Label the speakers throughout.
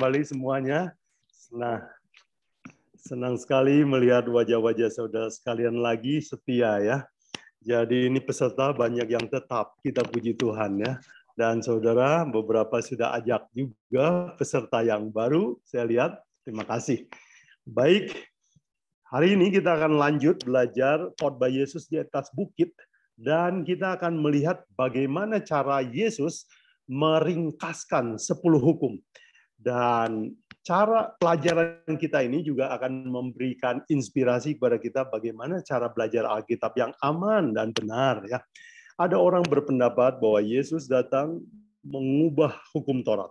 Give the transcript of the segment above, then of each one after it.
Speaker 1: kembali semuanya. Nah, senang sekali melihat wajah-wajah saudara sekalian lagi setia ya. Jadi ini peserta banyak yang tetap, kita puji Tuhan ya. Dan saudara beberapa sudah ajak juga peserta yang baru, saya lihat. Terima kasih. Baik, hari ini kita akan lanjut belajar khotbah Yesus di atas bukit. Dan kita akan melihat bagaimana cara Yesus meringkaskan sepuluh hukum. Dan cara pelajaran kita ini juga akan memberikan inspirasi kepada kita bagaimana cara belajar Alkitab yang aman dan benar ya. Ada orang berpendapat bahwa Yesus datang mengubah hukum Taurat.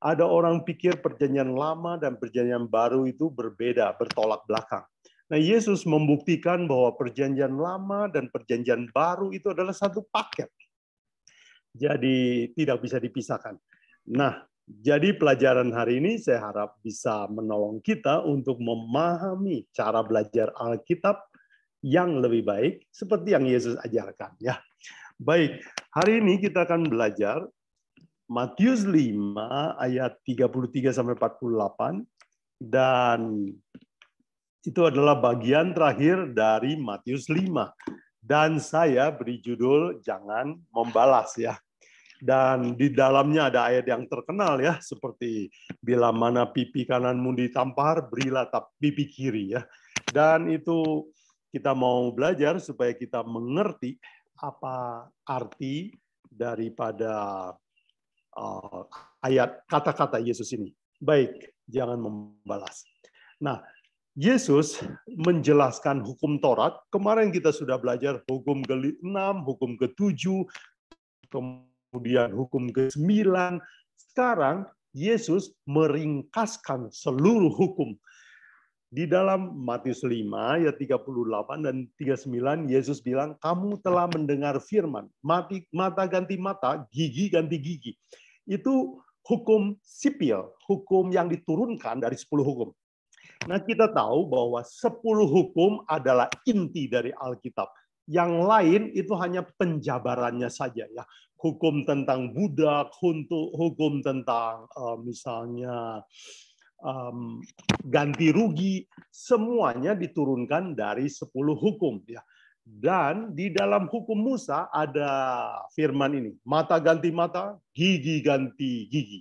Speaker 1: Ada orang pikir perjanjian lama dan perjanjian baru itu berbeda, bertolak belakang. Nah, Yesus membuktikan bahwa perjanjian lama dan perjanjian baru itu adalah satu paket. Jadi tidak bisa dipisahkan. Nah, jadi pelajaran hari ini saya harap bisa menolong kita untuk memahami cara belajar Alkitab yang lebih baik seperti yang Yesus ajarkan ya. Baik, hari ini kita akan belajar Matius 5 ayat 33 sampai 48 dan itu adalah bagian terakhir dari Matius 5 dan saya beri judul jangan membalas ya dan di dalamnya ada ayat yang terkenal ya seperti bila mana pipi kananmu ditampar berilah tap pipi kiri ya dan itu kita mau belajar supaya kita mengerti apa arti daripada uh, ayat kata-kata Yesus ini baik jangan membalas nah Yesus menjelaskan hukum Taurat. Kemarin kita sudah belajar hukum ke-6, hukum ke-7, kemudian hukum ke-9. Sekarang Yesus meringkaskan seluruh hukum. Di dalam Matius 5 ya 38 dan 39 Yesus bilang kamu telah mendengar firman, mati, mata ganti mata, gigi ganti gigi. Itu hukum sipil, hukum yang diturunkan dari 10 hukum. Nah, kita tahu bahwa 10 hukum adalah inti dari Alkitab. Yang lain itu hanya penjabarannya saja ya hukum tentang budak, hukum tentang uh, misalnya um, ganti rugi, semuanya diturunkan dari 10 hukum. Ya. Dan di dalam hukum Musa ada firman ini, mata ganti mata, gigi ganti gigi.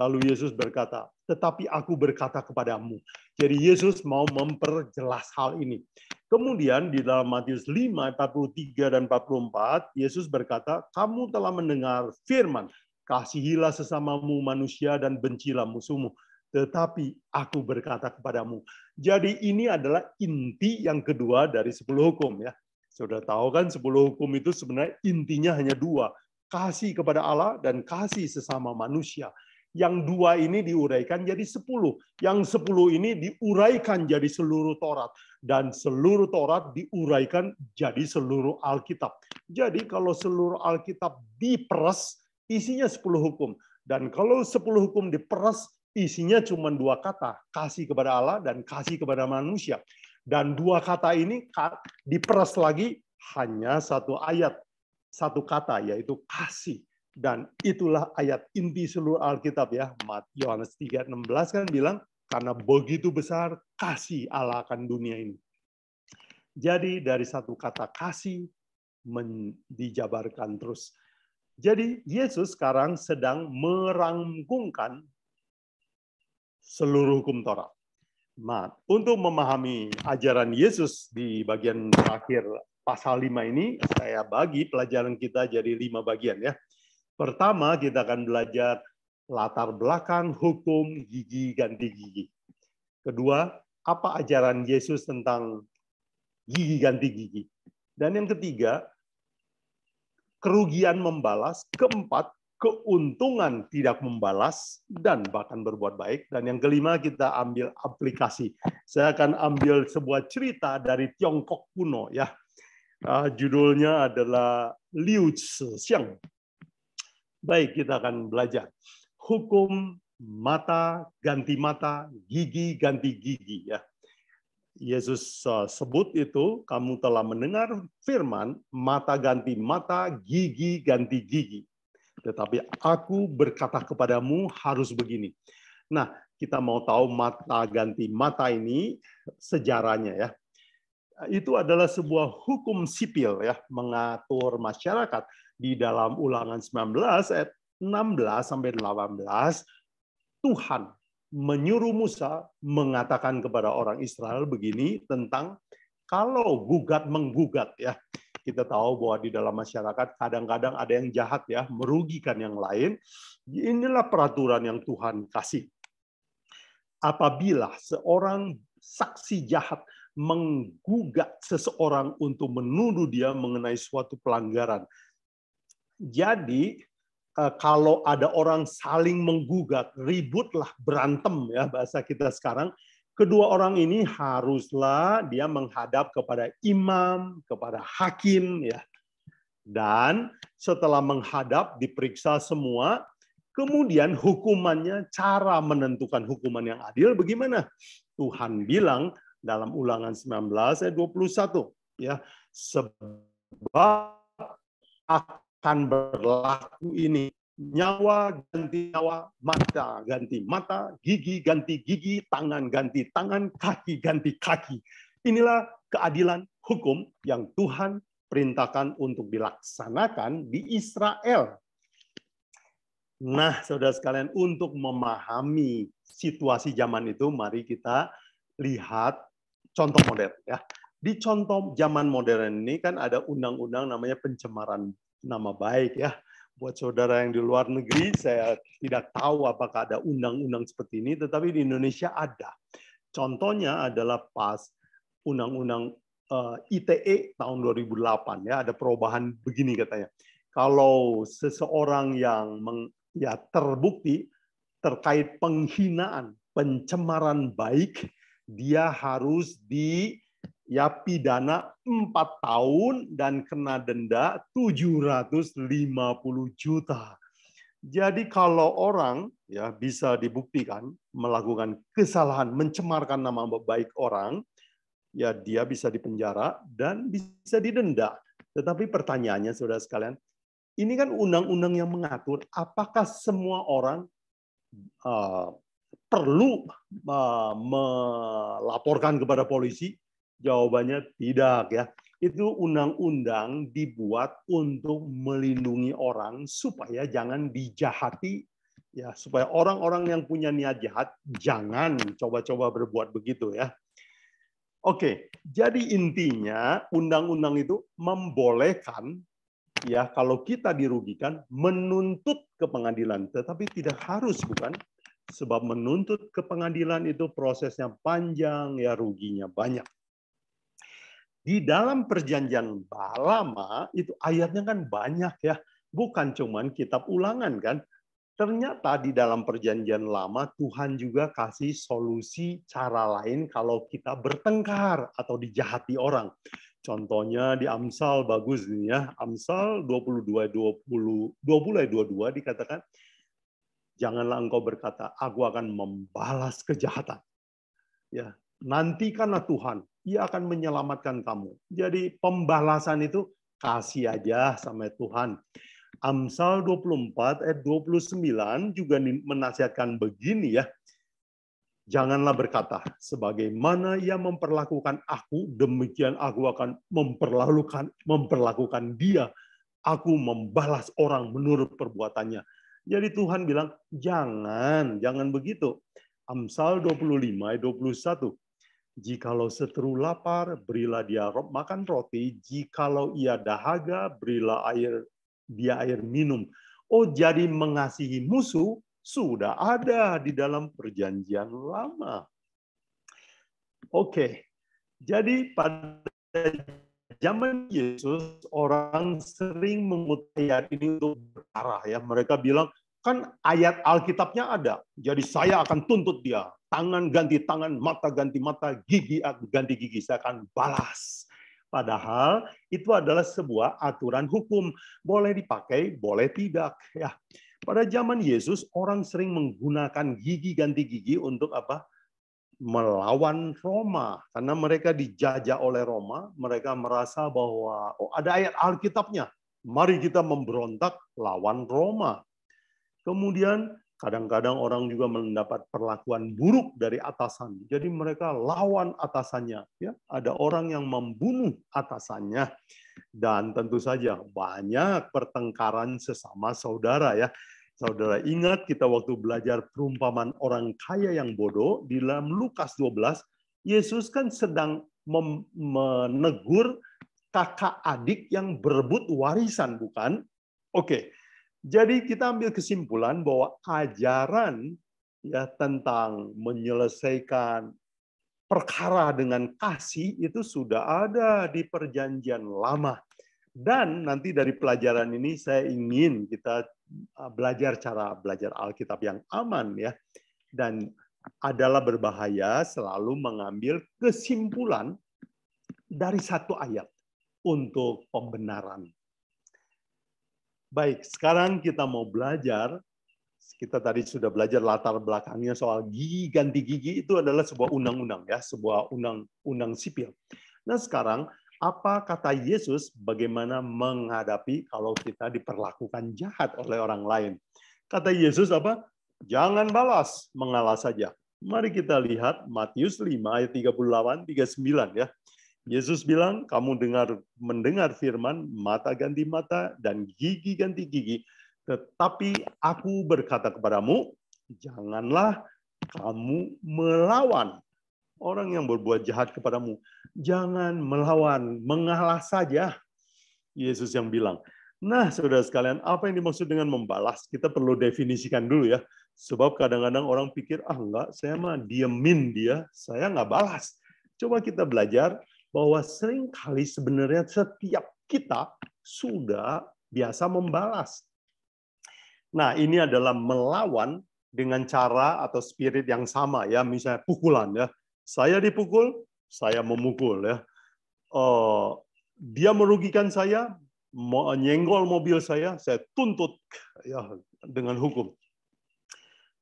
Speaker 1: Lalu Yesus berkata, tetapi aku berkata kepadamu. Jadi Yesus mau memperjelas hal ini. Kemudian di dalam Matius 5, 43 dan 44, Yesus berkata, kamu telah mendengar firman, kasihilah sesamamu manusia dan bencilah musuhmu. Tetapi aku berkata kepadamu. Jadi ini adalah inti yang kedua dari sepuluh hukum. ya. Sudah tahu kan sepuluh hukum itu sebenarnya intinya hanya dua. Kasih kepada Allah dan kasih sesama manusia yang dua ini diuraikan jadi sepuluh, yang sepuluh ini diuraikan jadi seluruh Taurat, dan seluruh Taurat diuraikan jadi seluruh Alkitab. Jadi kalau seluruh Alkitab diperas, isinya sepuluh hukum. Dan kalau sepuluh hukum diperas, isinya cuma dua kata, kasih kepada Allah dan kasih kepada manusia. Dan dua kata ini diperas lagi hanya satu ayat, satu kata, yaitu kasih. Dan itulah ayat inti seluruh Alkitab ya. Yohanes 3:16 kan bilang karena begitu besar kasih Allah akan dunia ini. Jadi dari satu kata kasih dijabarkan terus. Jadi Yesus sekarang sedang merangkumkan seluruh hukum Taurat. mat untuk memahami ajaran Yesus di bagian terakhir pasal 5 ini, saya bagi pelajaran kita jadi lima bagian ya. Pertama, kita akan belajar latar belakang hukum gigi ganti gigi. Kedua, apa ajaran Yesus tentang gigi ganti gigi. Dan yang ketiga, kerugian membalas. Keempat, keuntungan tidak membalas dan bahkan berbuat baik. Dan yang kelima kita ambil aplikasi. Saya akan ambil sebuah cerita dari Tiongkok kuno ya. Uh, judulnya adalah Liu Zixiang Baik, kita akan belajar. Hukum mata ganti mata, gigi ganti gigi. ya Yesus eh, sebut itu, kamu telah mendengar firman, mata ganti mata, gigi ganti gigi. Tetapi aku berkata kepadamu harus begini. Nah, kita mau tahu mata ganti mata ini sejarahnya ya. Itu adalah sebuah hukum sipil ya, mengatur masyarakat di dalam ulangan 19 ayat 16 sampai 18 Tuhan menyuruh Musa mengatakan kepada orang Israel begini tentang kalau gugat menggugat ya. Kita tahu bahwa di dalam masyarakat kadang-kadang ada yang jahat ya, merugikan yang lain. Inilah peraturan yang Tuhan kasih. Apabila seorang saksi jahat menggugat seseorang untuk menuduh dia mengenai suatu pelanggaran, jadi eh, kalau ada orang saling menggugat, ributlah, berantem ya bahasa kita sekarang, kedua orang ini haruslah dia menghadap kepada imam, kepada hakim ya. Dan setelah menghadap diperiksa semua, kemudian hukumannya cara menentukan hukuman yang adil bagaimana? Tuhan bilang dalam Ulangan 19 ayat 21 ya sebab akan berlaku ini. Nyawa ganti nyawa, mata ganti mata, gigi ganti gigi, tangan ganti tangan, kaki ganti kaki. Inilah keadilan hukum yang Tuhan perintahkan untuk dilaksanakan di Israel. Nah, saudara sekalian, untuk memahami situasi zaman itu, mari kita lihat contoh modern ya. Di contoh zaman modern ini kan ada undang-undang namanya pencemaran nama baik ya. Buat saudara yang di luar negeri, saya tidak tahu apakah ada undang-undang seperti ini, tetapi di Indonesia ada. Contohnya adalah pas undang-undang eh, ITE tahun 2008 ya, ada perubahan begini katanya. Kalau seseorang yang meng, ya terbukti terkait penghinaan, pencemaran baik, dia harus di ya pidana 4 tahun dan kena denda 750 juta. Jadi kalau orang ya bisa dibuktikan melakukan kesalahan mencemarkan nama baik orang, ya dia bisa dipenjara dan bisa didenda. Tetapi pertanyaannya Saudara sekalian, ini kan undang-undang yang mengatur apakah semua orang uh, perlu uh, melaporkan kepada polisi Jawabannya tidak ya. Itu undang-undang dibuat untuk melindungi orang supaya jangan dijahati ya supaya orang-orang yang punya niat jahat jangan coba-coba berbuat begitu ya. Oke, jadi intinya undang-undang itu membolehkan ya kalau kita dirugikan menuntut ke pengadilan, tetapi tidak harus bukan sebab menuntut ke pengadilan itu prosesnya panjang ya ruginya banyak di dalam perjanjian lama itu ayatnya kan banyak ya, bukan cuman kitab ulangan kan. Ternyata di dalam perjanjian lama Tuhan juga kasih solusi cara lain kalau kita bertengkar atau dijahati orang. Contohnya di Amsal bagus nih ya. Amsal 22 20 20 22 dikatakan janganlah engkau berkata aku akan membalas kejahatan. Ya, nantikanlah Tuhan ia akan menyelamatkan kamu. Jadi pembalasan itu kasih aja sama Tuhan. Amsal 24 ayat 29 juga menasihatkan begini ya. Janganlah berkata, sebagaimana ia memperlakukan aku, demikian aku akan memperlakukan memperlakukan dia. Aku membalas orang menurut perbuatannya. Jadi Tuhan bilang, jangan, jangan begitu. Amsal 25 ayat 21. Jikalau seteru lapar, berilah dia makan roti. Jikalau ia dahaga, berilah air dia air minum. Oh, jadi mengasihi musuh sudah ada di dalam perjanjian lama. Oke, jadi pada zaman Yesus, orang sering mengutip ayat ini untuk berarah. Ya. Mereka bilang, kan ayat Alkitabnya ada, jadi saya akan tuntut dia tangan ganti tangan, mata ganti mata, gigi ganti gigi, saya akan balas. Padahal itu adalah sebuah aturan hukum, boleh dipakai, boleh tidak. Ya, pada zaman Yesus orang sering menggunakan gigi ganti gigi untuk apa? melawan Roma karena mereka dijajah oleh Roma, mereka merasa bahwa oh ada ayat Alkitabnya, mari kita memberontak lawan Roma. Kemudian Kadang-kadang orang juga mendapat perlakuan buruk dari atasan. Jadi mereka lawan atasannya. Ya, ada orang yang membunuh atasannya. Dan tentu saja banyak pertengkaran sesama saudara ya. Saudara ingat kita waktu belajar perumpamaan orang kaya yang bodoh di dalam Lukas 12, Yesus kan sedang menegur kakak adik yang berebut warisan, bukan? Oke, jadi kita ambil kesimpulan bahwa ajaran ya tentang menyelesaikan perkara dengan kasih itu sudah ada di perjanjian lama. Dan nanti dari pelajaran ini saya ingin kita uh, belajar cara belajar Alkitab yang aman ya. Dan adalah berbahaya selalu mengambil kesimpulan dari satu ayat untuk pembenaran. Baik, sekarang kita mau belajar. Kita tadi sudah belajar latar belakangnya soal gigi ganti gigi itu adalah sebuah undang-undang ya, sebuah undang-undang sipil. Nah sekarang apa kata Yesus bagaimana menghadapi kalau kita diperlakukan jahat oleh orang lain? Kata Yesus apa? Jangan balas, mengalah saja. Mari kita lihat Matius 5 ayat 38 39 ya. Yesus bilang, kamu dengar mendengar firman, mata ganti mata dan gigi ganti gigi. Tetapi aku berkata kepadamu, janganlah kamu melawan orang yang berbuat jahat kepadamu. Jangan melawan, mengalah saja. Yesus yang bilang. Nah, saudara sekalian, apa yang dimaksud dengan membalas? Kita perlu definisikan dulu ya. Sebab kadang-kadang orang pikir, ah enggak, saya mah diemin dia, saya enggak balas. Coba kita belajar bahwa seringkali sebenarnya setiap kita sudah biasa membalas. Nah, ini adalah melawan dengan cara atau spirit yang sama ya, misalnya pukulan ya. Saya dipukul, saya memukul ya. Uh, dia merugikan saya, nyenggol mobil saya, saya tuntut ya dengan hukum.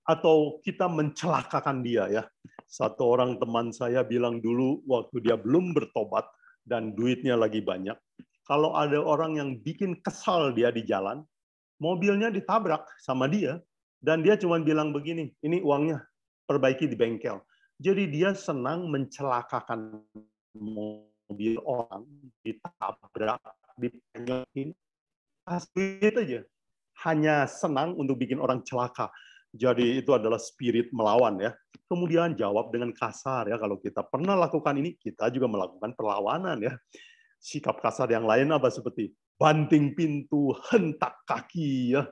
Speaker 1: Atau kita mencelakakan dia ya. Satu orang teman saya bilang dulu waktu dia belum bertobat dan duitnya lagi banyak, kalau ada orang yang bikin kesal dia di jalan, mobilnya ditabrak sama dia dan dia cuma bilang begini, ini uangnya perbaiki di bengkel. Jadi dia senang mencelakakan mobil orang, ditabrak, dipenggelin, asli aja. Hanya senang untuk bikin orang celaka. Jadi itu adalah spirit melawan ya. Kemudian jawab dengan kasar ya kalau kita pernah lakukan ini kita juga melakukan perlawanan ya. Sikap kasar yang lain apa seperti banting pintu, hentak kaki ya.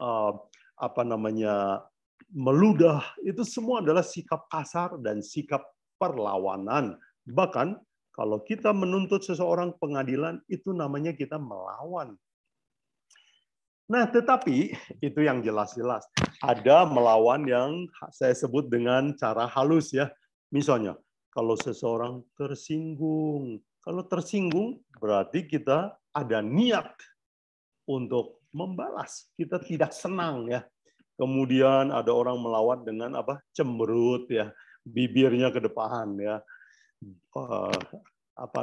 Speaker 1: Eh, apa namanya meludah itu semua adalah sikap kasar dan sikap perlawanan. Bahkan kalau kita menuntut seseorang pengadilan itu namanya kita melawan Nah, tetapi itu yang jelas-jelas. Ada melawan yang saya sebut dengan cara halus ya. Misalnya, kalau seseorang tersinggung, kalau tersinggung berarti kita ada niat untuk membalas. Kita tidak senang ya. Kemudian ada orang melawan dengan apa? cemberut ya, bibirnya ke depan ya. Uh, apa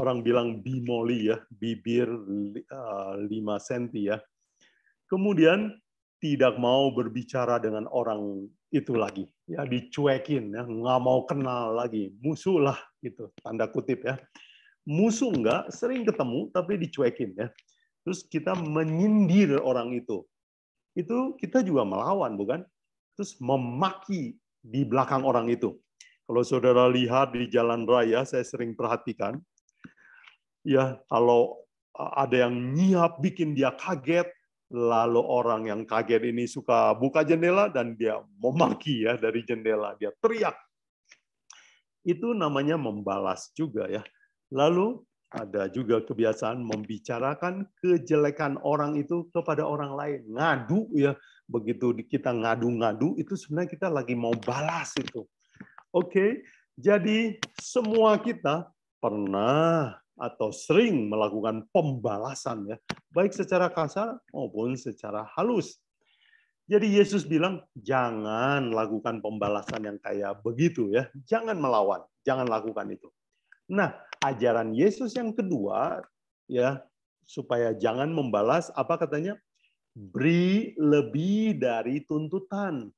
Speaker 1: orang bilang bimoli ya, bibir 5 cm eh, ya. Kemudian tidak mau berbicara dengan orang itu lagi, ya dicuekin ya, nggak mau kenal lagi, musuh lah gitu, tanda kutip ya. Musuh nggak, sering ketemu tapi dicuekin ya. Terus kita menyindir orang itu. Itu kita juga melawan bukan? Terus memaki di belakang orang itu. Kalau saudara lihat di jalan raya, saya sering perhatikan, ya kalau e, ada yang nyiap bikin dia kaget, lalu orang yang kaget ini suka buka jendela dan dia memaki ya dari jendela, dia teriak. Itu namanya membalas juga ya. Lalu ada juga kebiasaan membicarakan kejelekan orang itu kepada orang lain. Ngadu ya, begitu kita ngadu-ngadu itu sebenarnya kita lagi mau balas itu. Oke, jadi semua kita pernah atau sering melakukan pembalasan ya, baik secara kasar maupun secara halus. Jadi Yesus bilang, jangan lakukan pembalasan yang kayak begitu ya. Jangan melawan, jangan lakukan itu. Nah, ajaran Yesus yang kedua ya, supaya jangan membalas apa katanya? Beri lebih dari tuntutan.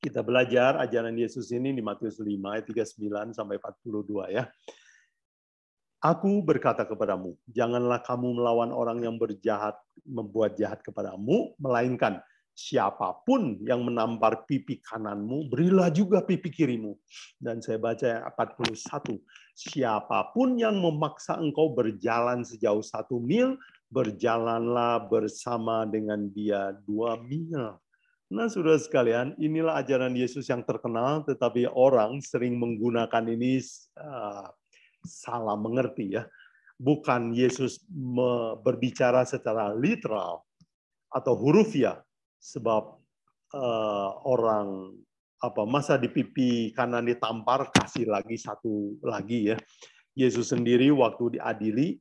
Speaker 1: Kita belajar ajaran Yesus ini di Matius 5 ayat 39 sampai 42 ya. Aku berkata kepadamu, janganlah kamu melawan orang yang berjahat, membuat jahat kepadamu, melainkan siapapun yang menampar pipi kananmu, berilah juga pipi kirimu. Dan saya baca yang 41, siapapun yang memaksa engkau berjalan sejauh satu mil, berjalanlah bersama dengan dia dua mil. Nah, saudara sekalian, inilah ajaran Yesus yang terkenal, tetapi orang sering menggunakan ini ah, salah mengerti ya. Bukan Yesus berbicara secara literal atau huruf ya sebab uh, orang apa masa di pipi kanan ditampar kasih lagi satu lagi ya. Yesus sendiri waktu diadili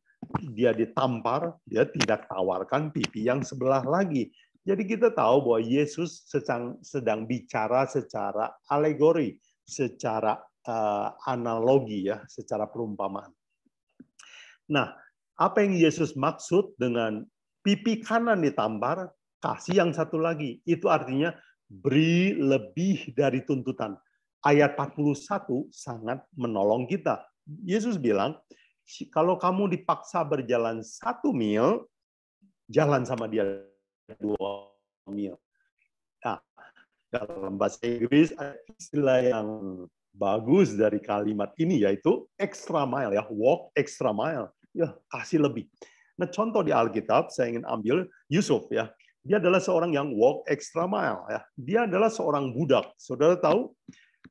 Speaker 1: dia ditampar, dia tidak tawarkan pipi yang sebelah lagi. Jadi kita tahu bahwa Yesus sedang, sedang bicara secara alegori, secara Eh, analogi ya secara perumpamaan. Nah, apa yang Yesus maksud dengan pipi kanan ditampar, kasih yang satu lagi. Itu artinya beri lebih dari tuntutan. Ayat 41 sangat menolong kita. Yesus bilang, kalau kamu dipaksa berjalan satu mil, jalan sama dia dua mil. Nah, dalam bahasa Inggris istilah yang bagus dari kalimat ini yaitu extra mile ya walk extra mile ya kasih lebih. Nah contoh di Alkitab saya ingin ambil Yusuf ya dia adalah seorang yang walk extra mile ya dia adalah seorang budak saudara tahu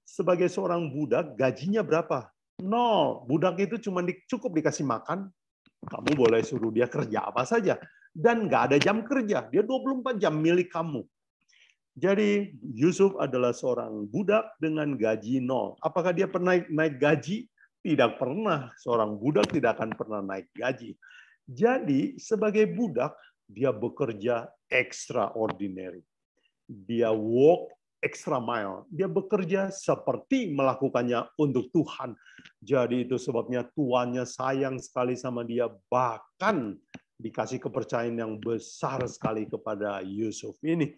Speaker 1: sebagai seorang budak gajinya berapa nol budak itu cuma di, cukup dikasih makan kamu boleh suruh dia kerja apa saja dan nggak ada jam kerja dia 24 jam milik kamu jadi Yusuf adalah seorang budak dengan gaji nol. Apakah dia pernah naik, naik gaji? Tidak pernah. Seorang budak tidak akan pernah naik gaji. Jadi sebagai budak dia bekerja extraordinary. Dia walk extra mile. Dia bekerja seperti melakukannya untuk Tuhan. Jadi itu sebabnya tuannya sayang sekali sama dia. Bahkan dikasih kepercayaan yang besar sekali kepada Yusuf ini.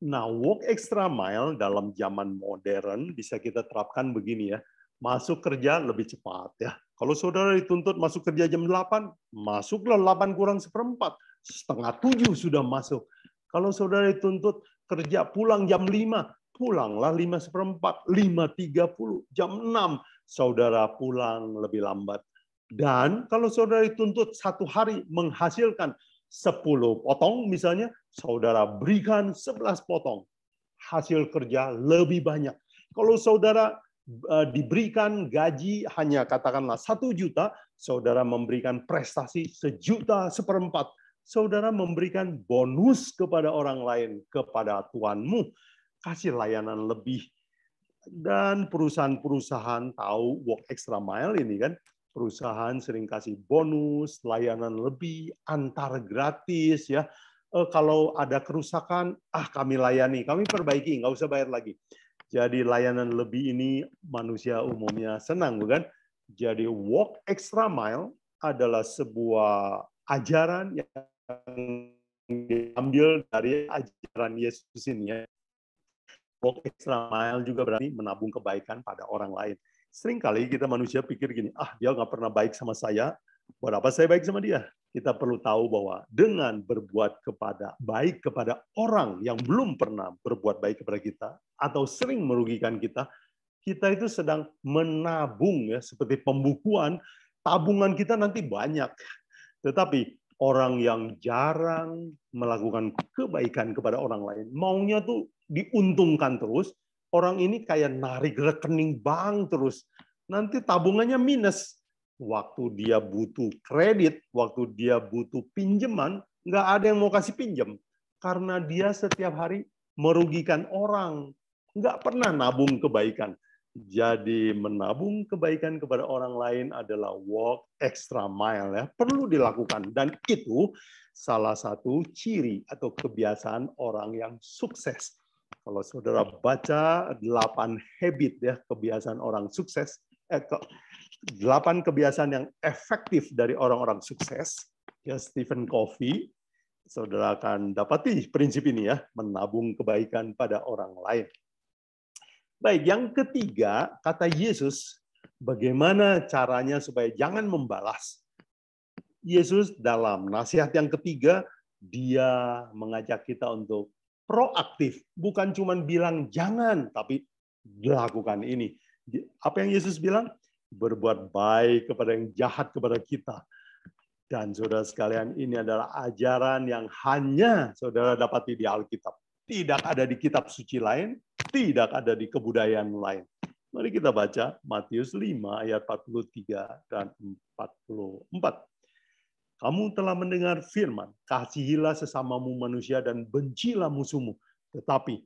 Speaker 1: Nah, work extra mile dalam zaman modern bisa kita terapkan begini ya. Masuk kerja lebih cepat ya. Kalau saudara dituntut masuk kerja jam 8, masuklah 8 kurang seperempat. Setengah 7 sudah masuk. Kalau saudara dituntut kerja pulang jam 5, pulanglah 5 seperempat, 5.30, jam 6, saudara pulang lebih lambat. Dan kalau saudara dituntut satu hari menghasilkan 10 potong misalnya, saudara berikan 11 potong. Hasil kerja lebih banyak. Kalau saudara eh, diberikan gaji hanya katakanlah satu juta, saudara memberikan prestasi sejuta seperempat. Saudara memberikan bonus kepada orang lain, kepada tuanmu Kasih layanan lebih. Dan perusahaan-perusahaan tahu work extra mile ini kan, perusahaan sering kasih bonus, layanan lebih, antar gratis ya. Eh, kalau ada kerusakan, ah kami layani, kami perbaiki, nggak usah bayar lagi. Jadi layanan lebih ini manusia umumnya senang bukan? Jadi walk extra mile adalah sebuah ajaran yang diambil dari ajaran Yesus ini ya. Walk extra mile juga berarti menabung kebaikan pada orang lain. Sering kali kita manusia pikir gini, ah dia nggak pernah baik sama saya, buat apa saya baik sama dia? Kita perlu tahu bahwa dengan berbuat kepada baik kepada orang yang belum pernah berbuat baik kepada kita atau sering merugikan kita, kita itu sedang menabung ya seperti pembukuan tabungan kita nanti banyak. Tetapi orang yang jarang melakukan kebaikan kepada orang lain, maunya tuh diuntungkan terus, Orang ini kayak narik rekening bank terus. Nanti tabungannya minus. Waktu dia butuh kredit, waktu dia butuh pinjaman, nggak ada yang mau kasih pinjam. Karena dia setiap hari merugikan orang. Nggak pernah nabung kebaikan. Jadi menabung kebaikan kepada orang lain adalah walk extra mile ya, perlu dilakukan dan itu salah satu ciri atau kebiasaan orang yang sukses. Kalau saudara baca delapan habit ya kebiasaan orang sukses, eh, kebiasaan yang efektif dari orang-orang sukses, ya Stephen Covey, saudara akan dapati prinsip ini ya, menabung kebaikan pada orang lain. Baik, yang ketiga, kata Yesus, bagaimana caranya supaya jangan membalas. Yesus dalam nasihat yang ketiga, dia mengajak kita untuk proaktif, bukan cuma bilang jangan, tapi lakukan ini. Apa yang Yesus bilang? Berbuat baik kepada yang jahat kepada kita. Dan saudara sekalian, ini adalah ajaran yang hanya saudara dapati di Alkitab. Tidak ada di kitab suci lain, tidak ada di kebudayaan lain. Mari kita baca Matius 5 ayat 43 dan 44. Kamu telah mendengar firman, kasihilah sesamamu manusia dan bencilah musuhmu. Tetapi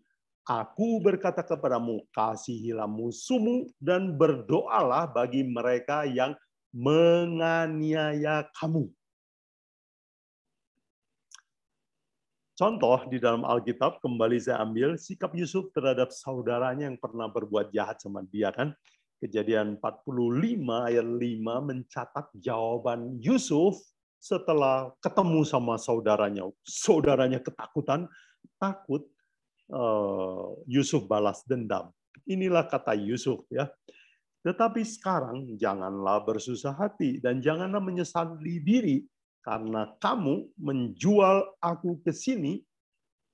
Speaker 1: Aku berkata kepadamu, kasihilah musuhmu dan berdoalah bagi mereka yang menganiaya kamu. Contoh di dalam Alkitab, kembali saya ambil sikap Yusuf terhadap saudaranya yang pernah berbuat jahat sama dia kan. Kejadian 45 ayat 5 mencatat jawaban Yusuf setelah ketemu sama saudaranya, saudaranya ketakutan, takut eh, Yusuf balas dendam. Inilah kata Yusuf ya. Tetapi sekarang janganlah bersusah hati dan janganlah menyesali diri karena kamu menjual aku ke sini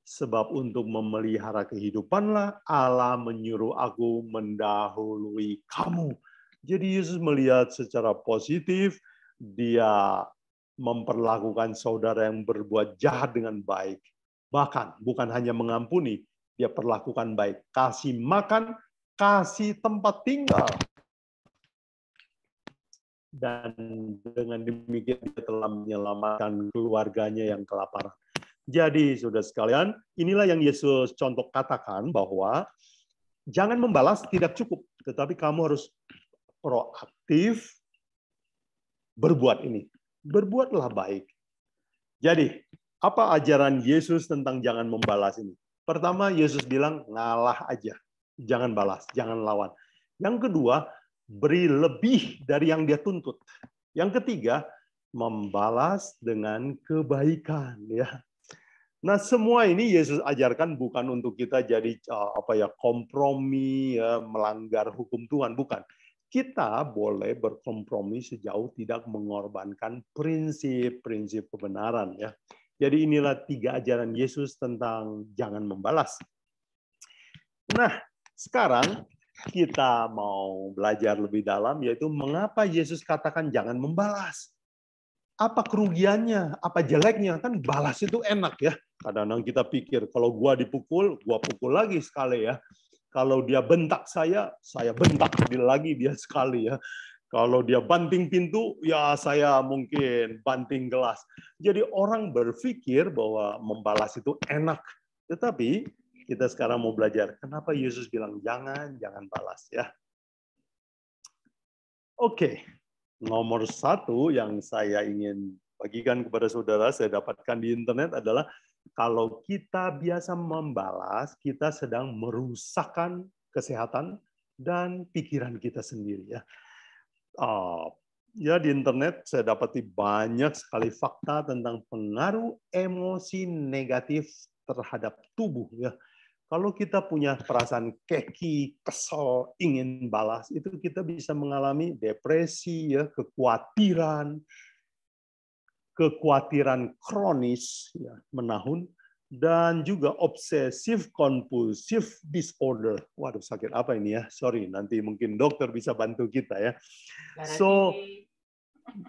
Speaker 1: sebab untuk memelihara kehidupanlah Allah menyuruh aku mendahului kamu. Jadi Yesus melihat secara positif, dia memperlakukan saudara yang berbuat jahat dengan baik. Bahkan bukan hanya mengampuni, dia perlakukan baik. Kasih makan, kasih tempat tinggal. Dan dengan demikian dia telah menyelamatkan keluarganya yang kelaparan. Jadi, saudara sekalian, inilah yang Yesus contoh katakan bahwa jangan membalas tidak cukup, tetapi kamu harus proaktif berbuat ini berbuatlah baik. Jadi, apa ajaran Yesus tentang jangan membalas ini? Pertama, Yesus bilang, ngalah aja. Jangan balas, jangan lawan. Yang kedua, beri lebih dari yang dia tuntut. Yang ketiga, membalas dengan kebaikan. ya. Nah, semua ini Yesus ajarkan bukan untuk kita jadi eh, apa ya kompromi, ya, melanggar hukum Tuhan, bukan kita boleh berkompromi sejauh tidak mengorbankan prinsip-prinsip kebenaran ya. Jadi inilah tiga ajaran Yesus tentang jangan membalas. Nah, sekarang kita mau belajar lebih dalam yaitu mengapa Yesus katakan jangan membalas. Apa kerugiannya? Apa jeleknya? Kan balas itu enak ya. Kadang-kadang kita pikir kalau gua dipukul, gua pukul lagi sekali ya. Kalau dia bentak saya, saya bentak lagi dia sekali ya. Kalau dia banting pintu, ya saya mungkin banting gelas. Jadi orang berpikir bahwa membalas itu enak. Tetapi kita sekarang mau belajar kenapa Yesus bilang jangan, jangan balas ya. Oke, nomor satu yang saya ingin bagikan kepada saudara, saya dapatkan di internet adalah kalau kita biasa membalas, kita sedang merusakkan kesehatan dan pikiran kita sendiri ya. Uh, ya di internet saya dapati banyak sekali fakta tentang pengaruh emosi negatif terhadap tubuh ya. Kalau kita punya perasaan keki, kesel, ingin balas, itu kita bisa mengalami depresi, ya, kekhawatiran, kekhawatiran kronis ya, menahun, dan juga obsesif kompulsif disorder. Waduh sakit apa ini ya? Sorry, nanti mungkin dokter bisa bantu kita ya. so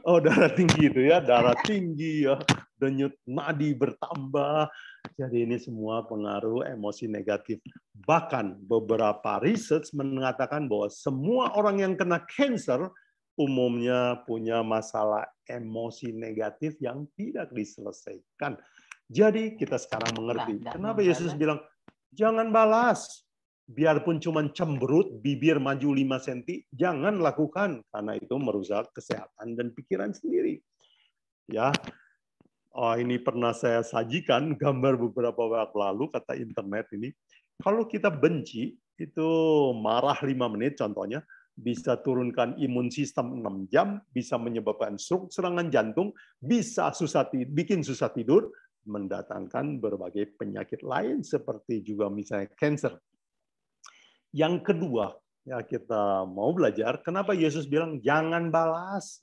Speaker 1: oh darah tinggi itu ya, darah tinggi ya, denyut nadi bertambah. Jadi ini semua pengaruh emosi negatif. Bahkan beberapa riset mengatakan bahwa semua orang yang kena cancer umumnya punya masalah emosi negatif yang tidak diselesaikan. Jadi kita sekarang mengerti kenapa Yesus bilang jangan balas. Biarpun cuma cemberut, bibir maju 5 cm, jangan lakukan karena itu merusak kesehatan dan pikiran sendiri. Ya. Oh, ini pernah saya sajikan gambar beberapa waktu lalu kata internet ini. Kalau kita benci, itu marah lima menit contohnya, bisa turunkan imun sistem 6 jam, bisa menyebabkan serangan jantung, bisa susah tidur, bikin susah tidur, mendatangkan berbagai penyakit lain seperti juga misalnya kanker. Yang kedua, ya kita mau belajar kenapa Yesus bilang jangan balas.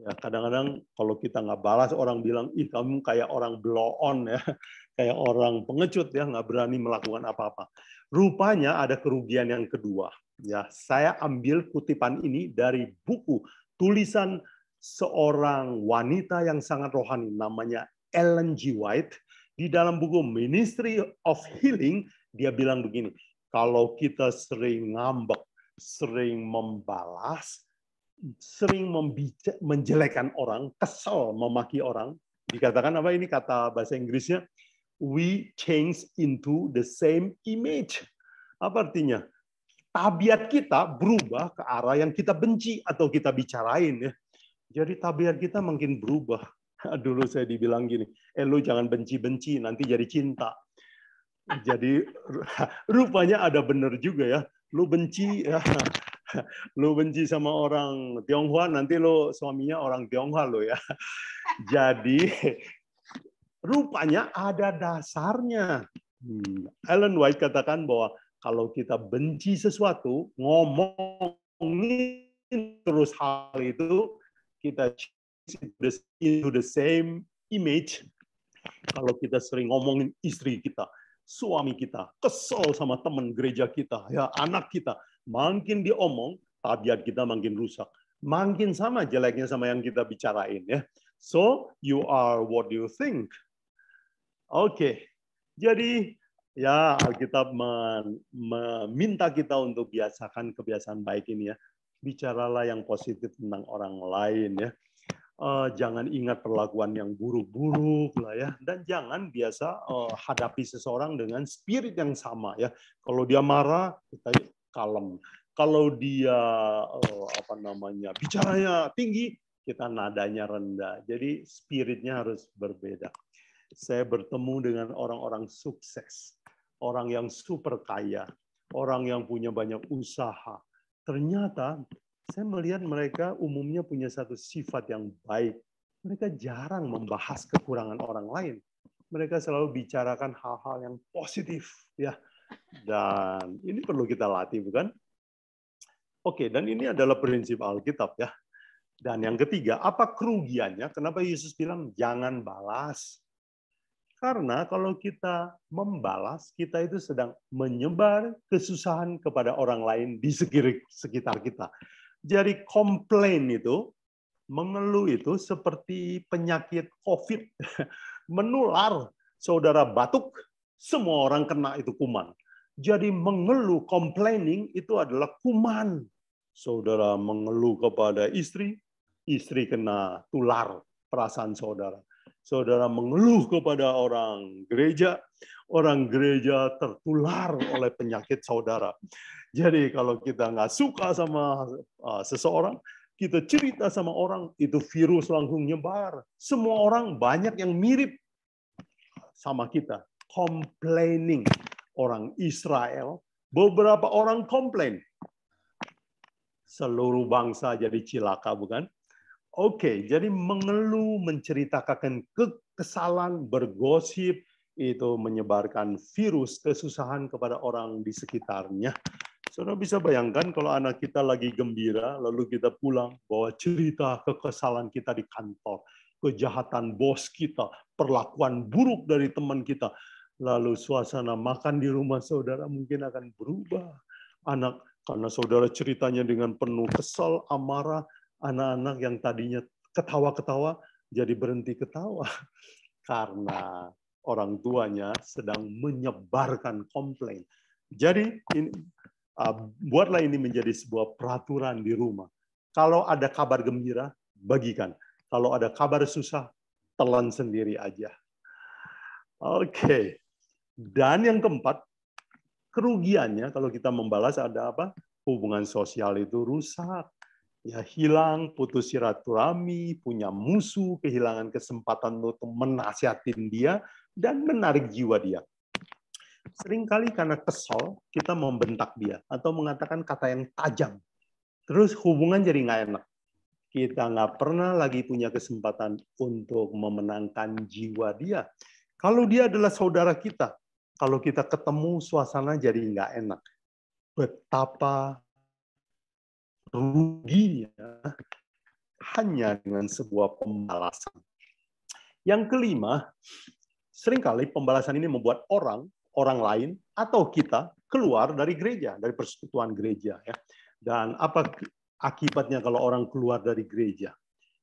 Speaker 1: Ya kadang-kadang kalau kita nggak balas orang bilang ih kamu kayak orang blow ya, kayak orang pengecut ya nggak berani melakukan apa-apa. Rupanya ada kerugian yang kedua Ya, saya ambil kutipan ini dari buku tulisan seorang wanita yang sangat rohani namanya Ellen G. White di dalam buku Ministry of Healing dia bilang begini, kalau kita sering ngambek, sering membalas, sering menjelekan orang, kesel memaki orang, dikatakan apa ini kata bahasa Inggrisnya? We change into the same image. Apa artinya? tabiat kita berubah ke arah yang kita benci atau kita bicarain ya. Jadi tabiat kita mungkin berubah. Dulu saya dibilang gini, eh lu jangan benci-benci, nanti jadi cinta. Jadi rupanya ada benar juga ya. Lu benci ya. Lu benci sama orang Tionghoa, nanti lu suaminya orang Tionghoa lo ya. Jadi rupanya ada dasarnya. Hmm. Ellen White katakan bahwa kalau kita benci sesuatu, ngomongin terus hal itu, kita change into the same image. Kalau kita sering ngomongin istri kita, suami kita, kesel sama teman gereja kita, ya anak kita, makin diomong, tabiat kita makin rusak. Makin sama jeleknya sama yang kita bicarain ya. So you are what you think. Oke. Okay. Jadi ya Alkitab meminta kita untuk biasakan kebiasaan baik ini ya. Bicaralah yang positif tentang orang lain ya. Uh, jangan ingat perlakuan yang buruk-buruk lah ya dan jangan biasa uh, hadapi seseorang dengan spirit yang sama ya kalau dia marah kita kalem kalau dia uh, apa namanya bicaranya tinggi kita nadanya rendah jadi spiritnya harus berbeda saya bertemu dengan orang-orang sukses orang yang super kaya, orang yang punya banyak usaha. Ternyata saya melihat mereka umumnya punya satu sifat yang baik. Mereka jarang membahas kekurangan orang lain. Mereka selalu bicarakan hal-hal yang positif, ya. Dan ini perlu kita latih, bukan? Oke, dan ini adalah prinsip Alkitab, ya. Dan yang ketiga, apa kerugiannya? Kenapa Yesus bilang jangan balas? Karena kalau kita membalas, kita itu sedang menyebar kesusahan kepada orang lain di sekitar kita. Jadi komplain itu, mengeluh itu seperti penyakit COVID. Menular, saudara batuk, semua orang kena itu kuman. Jadi mengeluh, complaining itu adalah kuman. Saudara mengeluh kepada istri, istri kena tular perasaan saudara saudara mengeluh kepada orang gereja, orang gereja tertular oleh penyakit saudara. Jadi kalau kita nggak suka sama uh, seseorang, kita cerita sama orang, itu virus langsung nyebar. Semua orang banyak yang mirip sama kita. Complaining. Orang Israel, beberapa orang komplain. Seluruh bangsa jadi cilaka, bukan? Oke, jadi mengeluh, menceritakan kekesalan, bergosip, itu menyebarkan virus kesusahan kepada orang di sekitarnya. Saudara bisa bayangkan kalau anak kita lagi gembira, lalu kita pulang bawa cerita kekesalan kita di kantor, kejahatan bos kita, perlakuan buruk dari teman kita, lalu suasana makan di rumah saudara mungkin akan berubah. Anak karena saudara ceritanya dengan penuh kesal, amarah, anak-anak yang tadinya ketawa-ketawa jadi berhenti ketawa karena orang tuanya sedang menyebarkan komplain. Jadi ini, uh, buatlah ini menjadi sebuah peraturan di rumah. Kalau ada kabar gembira, bagikan. Kalau ada kabar susah, telan sendiri aja. Oke. Okay. Dan yang keempat, kerugiannya kalau kita membalas ada apa? Hubungan sosial itu rusak ya hilang, putus silaturahmi, punya musuh, kehilangan kesempatan untuk menasihatin dia dan menarik jiwa dia. Seringkali karena kesal kita membentak dia atau mengatakan kata yang tajam. Terus hubungan jadi nggak enak. Kita nggak pernah lagi punya kesempatan untuk memenangkan jiwa dia. Kalau dia adalah saudara kita, kalau kita ketemu suasana jadi nggak enak. Betapa ruginya hanya dengan sebuah pembalasan. Yang kelima, seringkali pembalasan ini membuat orang, orang lain, atau kita keluar dari gereja, dari persekutuan gereja. Ya. Dan apa akibatnya kalau orang keluar dari gereja?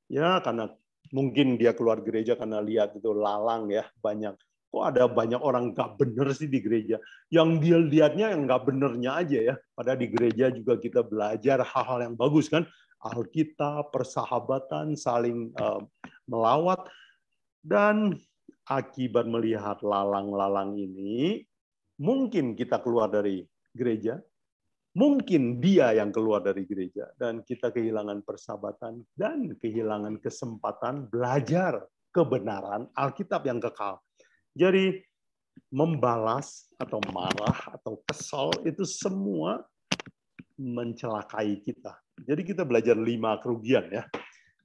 Speaker 1: Ya, karena mungkin dia keluar gereja karena lihat itu lalang ya, banyak kok ada banyak orang nggak bener sih di gereja. Yang dia lihatnya yang nggak benernya aja ya. Padahal di gereja juga kita belajar hal-hal yang bagus kan. Alkitab, persahabatan, saling uh, melawat. Dan akibat melihat lalang-lalang ini, mungkin kita keluar dari gereja, mungkin dia yang keluar dari gereja. Dan kita kehilangan persahabatan dan kehilangan kesempatan belajar kebenaran Alkitab yang kekal jadi membalas atau marah atau kesal itu semua mencelakai kita. Jadi kita belajar lima kerugian ya.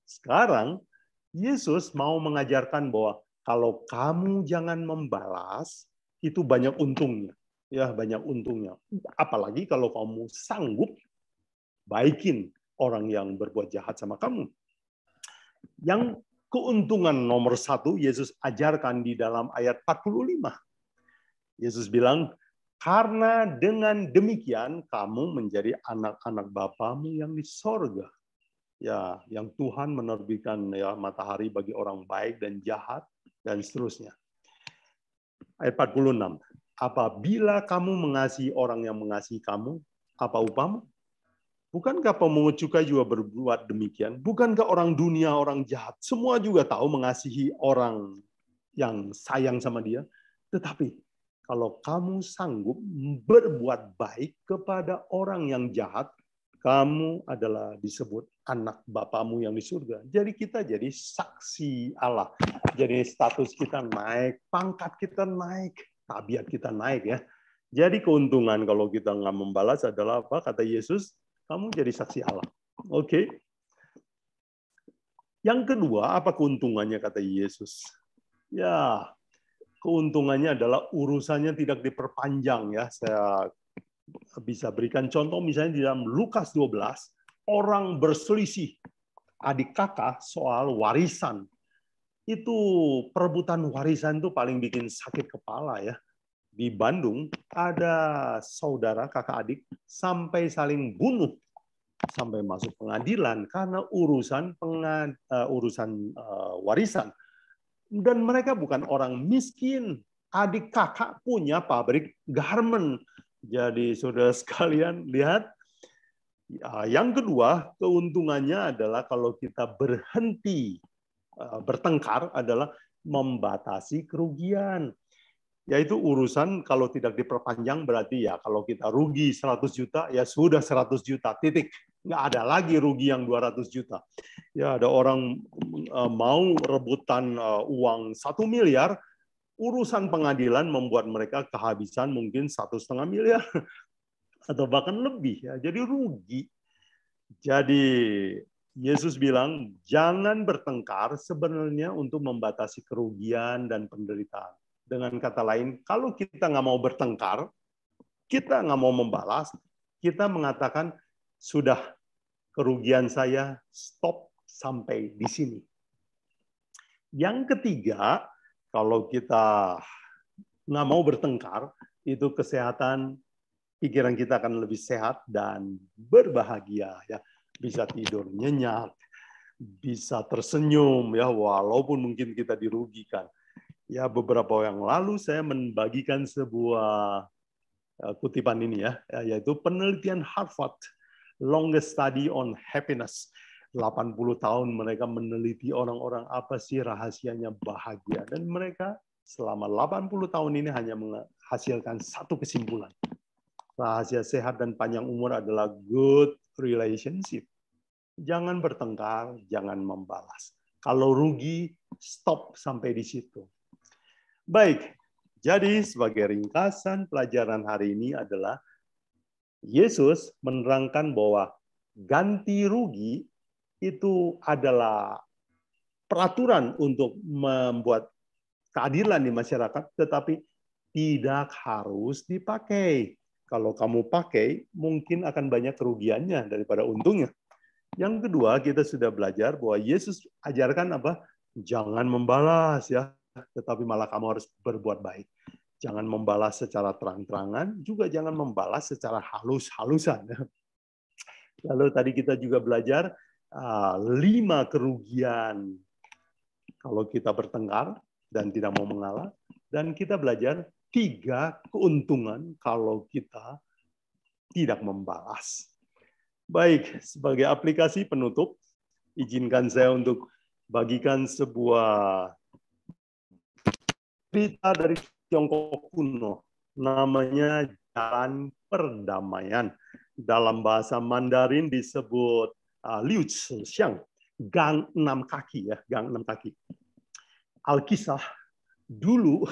Speaker 1: Sekarang Yesus mau mengajarkan bahwa kalau kamu jangan membalas, itu banyak untungnya. Ya, banyak untungnya. Apalagi kalau kamu sanggup baikin orang yang berbuat jahat sama kamu. Yang keuntungan nomor satu Yesus ajarkan di dalam ayat 45. Yesus bilang, karena dengan demikian kamu menjadi anak-anak Bapamu yang di sorga. Ya, yang Tuhan menerbitkan ya matahari bagi orang baik dan jahat dan seterusnya. Ayat 46. Apabila kamu mengasihi orang yang mengasihi kamu, apa upamu? Bukankah pemungut cukai juga berbuat demikian? Bukankah orang dunia, orang jahat, semua juga tahu mengasihi orang yang sayang sama dia? Tetapi kalau kamu sanggup berbuat baik kepada orang yang jahat, kamu adalah disebut anak bapamu yang di surga. Jadi kita jadi saksi Allah. Jadi status kita naik, pangkat kita naik, tabiat kita naik ya. Jadi keuntungan kalau kita nggak membalas adalah apa? Kata Yesus, kamu jadi saksi Allah. Oke. Okay? Yang kedua, apa keuntungannya kata Yesus? Ya, keuntungannya adalah urusannya tidak diperpanjang ya. Saya bisa berikan contoh misalnya di dalam Lukas 12, orang berselisih adik kakak soal warisan. Itu perebutan warisan itu paling bikin sakit kepala ya. Di Bandung ada saudara kakak adik sampai saling bunuh sampai masuk pengadilan karena urusan pengad, uh, urusan uh, warisan. Dan mereka bukan orang miskin. Adik kakak punya pabrik garment. Jadi sudah sekalian lihat eh, yang kedua, keuntungannya adalah kalau kita berhenti bertengkar adalah membatasi kerugian. Yaitu urusan kalau tidak diperpanjang berarti ya kalau kita rugi 100 juta ya sudah 100 juta titik nggak ada lagi rugi yang 200 juta. Ya ada orang eh, mau rebutan eh, uang satu miliar, urusan pengadilan membuat mereka kehabisan mungkin satu setengah miliar atau bahkan lebih ya. Jadi rugi. Jadi Yesus bilang jangan bertengkar sebenarnya untuk membatasi kerugian dan penderitaan. Dengan kata lain, kalau kita nggak mau bertengkar, kita nggak mau membalas, kita mengatakan sudah kerugian saya stop sampai di sini. Yang ketiga, kalau kita nggak mau bertengkar, itu kesehatan pikiran kita akan lebih sehat dan berbahagia ya. Bisa tidur nyenyak, bisa tersenyum ya walaupun mungkin kita dirugikan. Ya beberapa yang lalu saya membagikan sebuah eh, kutipan ini ya, yaitu penelitian Harvard longest study on happiness. 80 tahun mereka meneliti orang-orang apa sih rahasianya bahagia. Dan mereka selama 80 tahun ini hanya menghasilkan satu kesimpulan. Rahasia sehat dan panjang umur adalah good relationship. Jangan bertengkar, jangan membalas. Kalau rugi, stop sampai di situ. Baik, jadi sebagai ringkasan pelajaran hari ini adalah Yesus menerangkan bahwa ganti rugi itu adalah peraturan untuk membuat keadilan di masyarakat, tetapi tidak harus dipakai. Kalau kamu pakai, mungkin akan banyak kerugiannya daripada untungnya. Yang kedua, kita sudah belajar bahwa Yesus ajarkan apa? Jangan membalas ya, tetapi malah kamu harus berbuat baik. Jangan membalas secara terang-terangan, juga jangan membalas secara halus-halusan. Lalu tadi kita juga belajar ah, lima kerugian kalau kita bertengkar dan tidak mau mengalah, dan kita belajar tiga keuntungan kalau kita tidak membalas. Baik, sebagai aplikasi penutup, izinkan saya untuk bagikan sebuah berita dari Tiongkok kuno. Namanya Jalan Perdamaian. Dalam bahasa Mandarin disebut uh, Liu Xiang, gang enam kaki ya, gang enam kaki. Alkisah dulu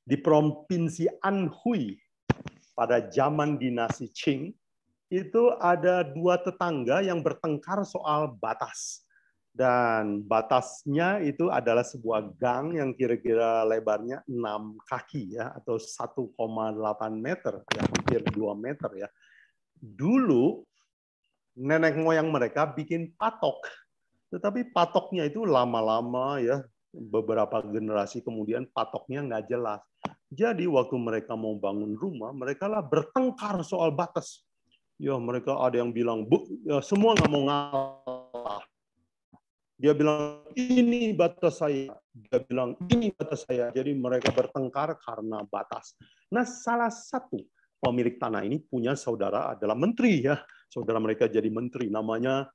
Speaker 1: di provinsi Anhui pada zaman dinasti Qing itu ada dua tetangga yang bertengkar soal batas dan batasnya itu adalah sebuah gang yang kira-kira lebarnya 6 kaki ya atau 1,8 meter ya hampir 2 meter ya. Dulu nenek moyang mereka bikin patok. Tetapi patoknya itu lama-lama ya beberapa generasi kemudian patoknya nggak jelas. Jadi waktu mereka mau bangun rumah, mereka lah bertengkar soal batas. Ya mereka ada yang bilang, ya, semua nggak mau ngalah dia bilang, ini batas saya. Dia bilang, ini batas saya. Jadi mereka bertengkar karena batas. Nah, salah satu pemilik tanah ini punya saudara adalah menteri ya. Saudara mereka jadi menteri, namanya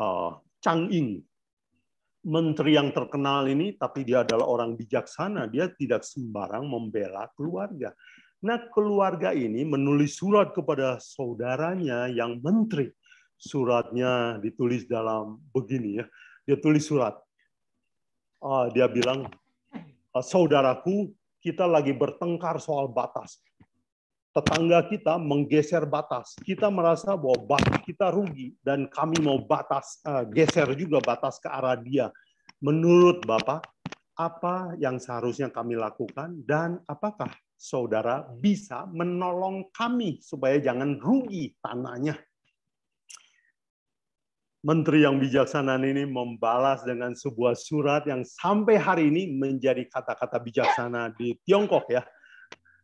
Speaker 1: uh, Chang Ing. Menteri yang terkenal ini, tapi dia adalah orang bijaksana. Dia tidak sembarang membela keluarga. Nah, keluarga ini menulis surat kepada saudaranya yang menteri. Suratnya ditulis dalam begini ya dia tulis surat. Uh, dia bilang, ah, saudaraku, kita lagi bertengkar soal batas. Tetangga kita menggeser batas. Kita merasa bahwa batas kita rugi dan kami mau batas uh, geser juga batas ke arah dia. Menurut Bapak, apa yang seharusnya kami lakukan dan apakah saudara bisa menolong kami supaya jangan rugi tanahnya menteri yang bijaksana ini membalas dengan sebuah surat yang sampai hari ini menjadi kata-kata bijaksana di Tiongkok ya.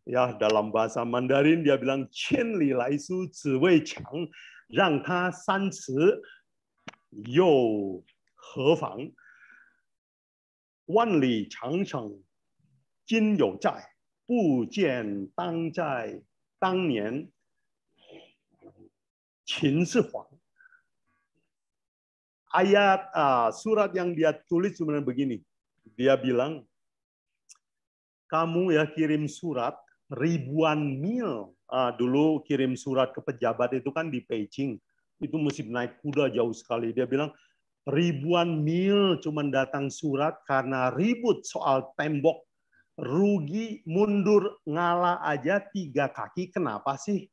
Speaker 1: Ya, dalam bahasa Mandarin dia bilang qian li lai su zi wei chang, rang ta san ci you he fang. Wan li chang chang jin you zai, bu jian dang zai, dang nian qin si huang ayat uh, surat yang dia tulis sebenarnya begini. Dia bilang, kamu ya kirim surat ribuan mil. Uh, dulu kirim surat ke pejabat itu kan di Beijing. Itu mesti naik kuda jauh sekali. Dia bilang, ribuan mil cuma datang surat karena ribut soal tembok. Rugi, mundur, ngalah aja tiga kaki. Kenapa sih?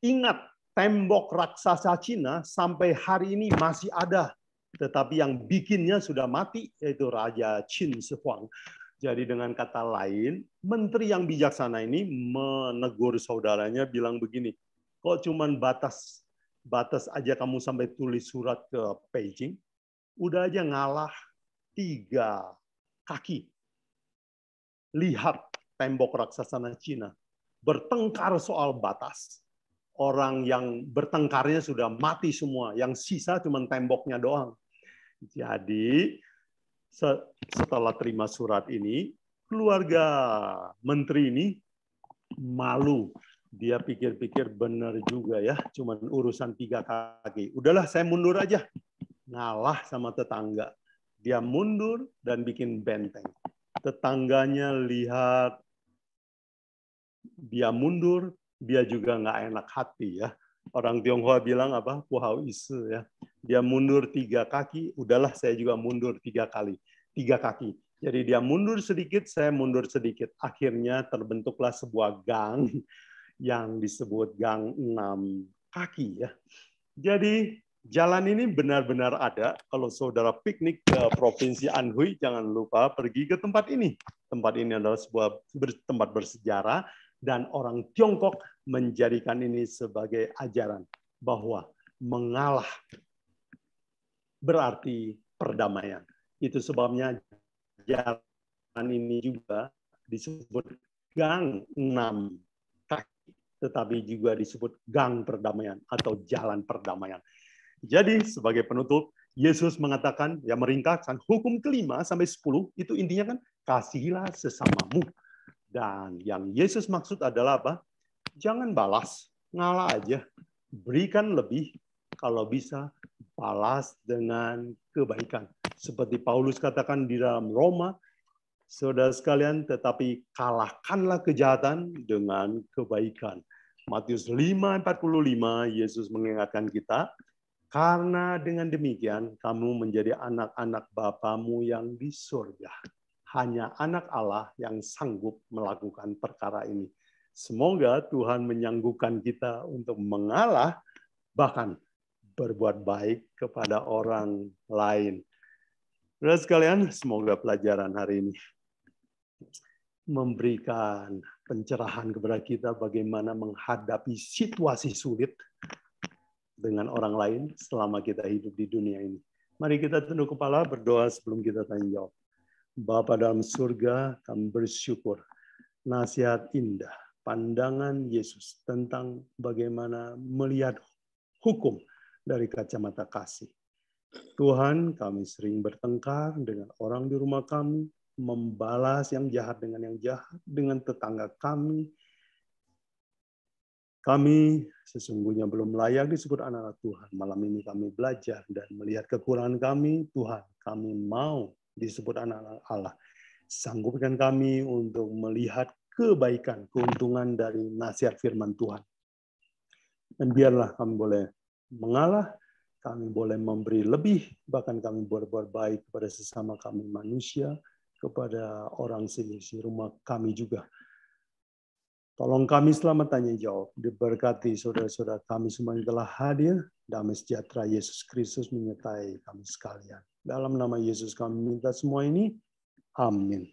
Speaker 1: Ingat, tembok raksasa Cina sampai hari ini masih ada, tetapi yang bikinnya sudah mati, yaitu Raja Qin Shi Huang. Jadi dengan kata lain, menteri yang bijaksana ini menegur saudaranya bilang begini, kok cuman batas batas aja kamu sampai tulis surat ke Beijing, udah aja ngalah tiga kaki. Lihat tembok raksasa Cina bertengkar soal batas orang yang bertengkarnya sudah mati semua, yang sisa cuma temboknya doang. Jadi setelah terima surat ini, keluarga menteri ini malu. Dia pikir-pikir benar juga ya, cuma urusan tiga kaki. Udahlah, saya mundur aja. Ngalah sama tetangga. Dia mundur dan bikin benteng. Tetangganya lihat dia mundur, dia juga nggak enak hati ya. Orang Tionghoa bilang apa? puhau isu ya. Dia mundur tiga kaki, udahlah saya juga mundur tiga kali, tiga kaki. Jadi dia mundur sedikit, saya mundur sedikit. Akhirnya terbentuklah sebuah gang yang disebut gang enam kaki ya. Jadi jalan ini benar-benar ada. Kalau saudara piknik ke provinsi Anhui, jangan lupa pergi ke tempat ini. Tempat ini adalah sebuah tempat bersejarah dan orang Tiongkok menjadikan ini sebagai ajaran bahwa mengalah berarti perdamaian. Itu sebabnya jalan ini juga disebut gang enam kaki, tetapi juga disebut gang perdamaian atau jalan perdamaian. Jadi sebagai penutup, Yesus mengatakan, ya meringkaskan hukum kelima sampai sepuluh itu intinya kan kasihilah sesamamu dan yang Yesus maksud adalah apa? Jangan balas, ngalah aja. Berikan lebih, kalau bisa balas dengan kebaikan. Seperti Paulus katakan di dalam Roma, saudara sekalian, tetapi kalahkanlah kejahatan dengan kebaikan. Matius 5:45 Yesus mengingatkan kita, karena dengan demikian kamu menjadi anak-anak Bapamu yang di surga hanya anak Allah yang sanggup melakukan perkara ini. Semoga Tuhan menyanggupkan kita untuk mengalah, bahkan berbuat baik kepada orang lain. Saudara sekalian, semoga pelajaran hari ini memberikan pencerahan kepada kita bagaimana menghadapi situasi sulit dengan orang lain selama kita hidup di dunia ini. Mari kita tunduk kepala berdoa sebelum kita tanya jawab. Bapa dalam surga, kami bersyukur nasihat indah, pandangan Yesus tentang bagaimana melihat hukum dari kacamata kasih. Tuhan, kami sering bertengkar dengan orang di rumah kami, membalas yang jahat dengan yang jahat, dengan tetangga kami. Kami sesungguhnya belum layak disebut anak-anak Tuhan. Malam ini kami belajar dan melihat kekurangan kami. Tuhan, kami mau disebut anak-anak Allah. Sanggupkan kami untuk melihat kebaikan, keuntungan dari nasihat firman Tuhan. Dan biarlah kami boleh mengalah, kami boleh memberi lebih, bahkan kami berbuat baik kepada sesama kami manusia, kepada orang si rumah kami juga. Tolong kami selamat tanya jawab, diberkati saudara-saudara kami semua yang telah hadir, damai sejahtera Yesus Kristus menyertai kami sekalian. Dalam nama Yesus kami minta semua ini. Amin.